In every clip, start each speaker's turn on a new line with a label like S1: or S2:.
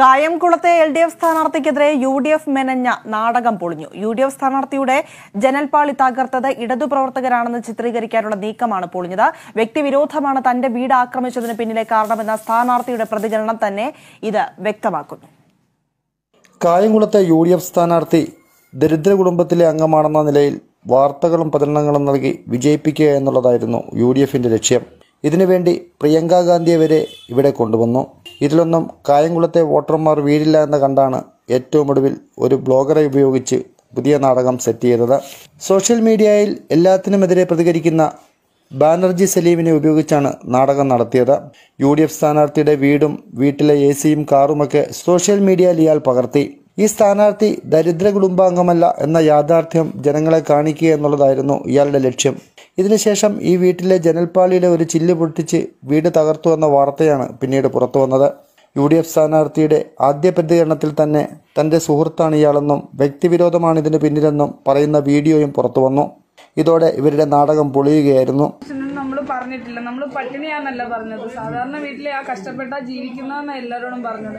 S1: കായംകുളത്തെ L D F സ്ഥാനാർത്ഥിക്കെതിരെ U D F മെനഞ്ഞ നാടകം പൊളിഞ്ഞു യു ഡി എഫ് സ്ഥാനാർത്ഥിയുടെ ജനൽപാളി തകർത്തത് ഇടതു പ്രവർത്തകരാണെന്ന് ചിത്രീകരിക്കാനുള്ള നീക്കമാണ് പൊളിഞ്ഞത് വ്യക്തിവിരോധമാണ് തന്റെ വീട് ആക്രമിച്ചതിന് പിന്നിലെ കാരണമെന്ന സ്ഥാനാർത്ഥിയുടെ പ്രതികരണം തന്നെ ഇത് വ്യക്തമാക്കുന്നു
S2: കായംകുളത്തെ യു ഡി എഫ് സ്ഥാനാർത്ഥി ദരിദ്ര കുടുംബത്തിലെ അംഗമാണെന്ന നിലയിൽ വാർത്തകളും പ്രചരണങ്ങളും നൽകി വിജയിപ്പിക്കുക എന്നുള്ളതായിരുന്നു യു ഡി എഫിന്റെ ലക്ഷ്യം ഇതിനുവേണ്ടി പ്രിയങ്കാ ഗാന്ധിയെ വരെ ഇവിടെ കൊണ്ടുവന്നു ഇതിലൊന്നും കായംകുളത്തെ വോട്ടർമാർ വീഴില്ല എന്ന് കണ്ടാണ് ഏറ്റവും ഒടുവിൽ ഒരു ബ്ലോഗറെ ഉപയോഗിച്ച് പുതിയ നാടകം സെറ്റ് ചെയ്തത് സോഷ്യൽ മീഡിയയിൽ എല്ലാത്തിനുമെതിരെ പ്രതികരിക്കുന്ന ബാനർജി സലീമിനെ ഉപയോഗിച്ചാണ് നാടകം നടത്തിയത് യു ഡി എഫ് സ്ഥാനാർത്ഥിയുടെ വീടും വീട്ടിലെ എ സിയും കാറുമൊക്കെ സോഷ്യൽ മീഡിയയിൽ ഇയാൾ പകർത്തി ഈ സ്ഥാനാർത്ഥി ദരിദ്ര കുടുംബാംഗമല്ല എന്ന യാഥാർത്ഥ്യം ജനങ്ങളെ കാണിക്കുക എന്നുള്ളതായിരുന്നു ഇയാളുടെ ലക്ഷ്യം ഇതിനുശേഷം ഈ വീട്ടിലെ ജനൽപ്പാളിയിലെ ഒരു ചില്ല് പൊട്ടിച്ച് വീട് തകർത്തു എന്ന വാർത്തയാണ് പിന്നീട് പുറത്തു വന്നത് യു ഡി എഫ് സ്ഥാനാർത്ഥിയുടെ ആദ്യ പ്രതികരണത്തിൽ തന്നെ തന്റെ സുഹൃത്താണ് ഇയാളെന്നും വ്യക്തിവിരോധമാണ് ഇതിന് പിന്നിലെന്നും പറയുന്ന വീഡിയോയും പുറത്തു വന്നു ഇതോടെ ഇവരുടെ നാടകം പൊളിയുകയായിരുന്നു
S3: പറഞ്ഞിട്ടില്ല നമ്മൾ പട്ടിണിയാന്നല്ല പറഞ്ഞത് സാധാരണ വീട്ടിലെ ആ കഷ്ടപ്പെട്ടാ ജീവിക്കുന്നതെന്ന് എല്ലാവരോടും പറഞ്ഞത്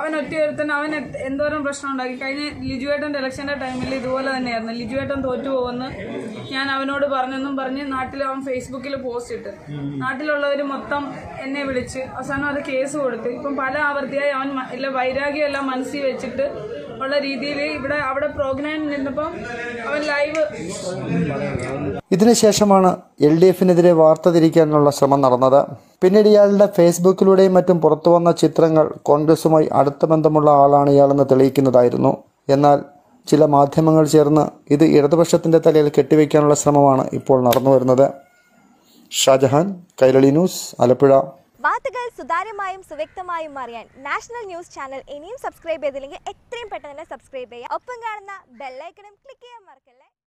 S3: അവൻ ഒറ്റയൊരുത്തൻ അവൻ എന്തോരം പ്രശ്നം ഉണ്ടാക്കി കഴിഞ്ഞ ലിജുവേട്ടൻ്റെ ഇലക്ഷൻ്റെ ടൈമിൽ ഇതുപോലെ തന്നെയായിരുന്നു ലിജുവേട്ടൻ തോറ്റു പോകുന്ന ഞാൻ അവനോട് പറഞ്ഞെന്നും പറഞ്ഞ് നാട്ടിൽ അവൻ ഫേസ്ബുക്കിൽ പോസ്റ്റ് ഇട്ട് നാട്ടിലുള്ളവർ മൊത്തം എന്നെ വിളിച്ച് അവസാനം അത് കേസ് കൊടുത്ത് ഇപ്പം പല ആവർത്തിയായി അവൻ ഇല്ല വൈരാഗ്യമെല്ലാം മനസ്സിൽ വെച്ചിട്ട് ഉള്ള രീതിയിൽ ഇവിടെ അവിടെ പ്രോഗ്രാം നിന്നപ്പം അവൻ ലൈവ്
S2: ഇതിനുശേഷമാണ് എൽ ഡി എഫിനെതിരെ വാർത്ത തിരിക്കാനുള്ള ശ്രമം നടന്നത് പിന്നീട് ഇയാളുടെ ഫേസ്ബുക്കിലൂടെയും മറ്റും പുറത്തു വന്ന ചിത്രങ്ങൾ കോൺഗ്രസുമായി അടുത്ത ബന്ധമുള്ള ആളാണ് ഇയാളെന്ന് തെളിയിക്കുന്നതായിരുന്നു എന്നാൽ ചില മാധ്യമങ്ങൾ ചേർന്ന് ഇത് ഇടതുപക്ഷത്തിൻ്റെ തലയിൽ കെട്ടിവെക്കാനുള്ള ശ്രമമാണ് ഇപ്പോൾ നടന്നു വരുന്നത് ഷാജഹാൻ കൈരളി ന്യൂസ് ആലപ്പുഴ വാർത്തകൾ സുതാര്യമായും സുവ്യക്തമായും അറിയാൻ നാഷണൽ ന്യൂസ് ചാനൽ ഇനിയും സബ്സ്ക്രൈബ് ചെയ്തില്ലെങ്കിൽ എത്രയും പെട്ടെന്ന് തന്നെ സബ്സ്ക്രൈബ് ചെയ്യുക ഒപ്പം കാണുന്ന ബെല്ലൈക്കണും ക്ലിക്ക് ചെയ്യാൻ മറക്കല്ലേ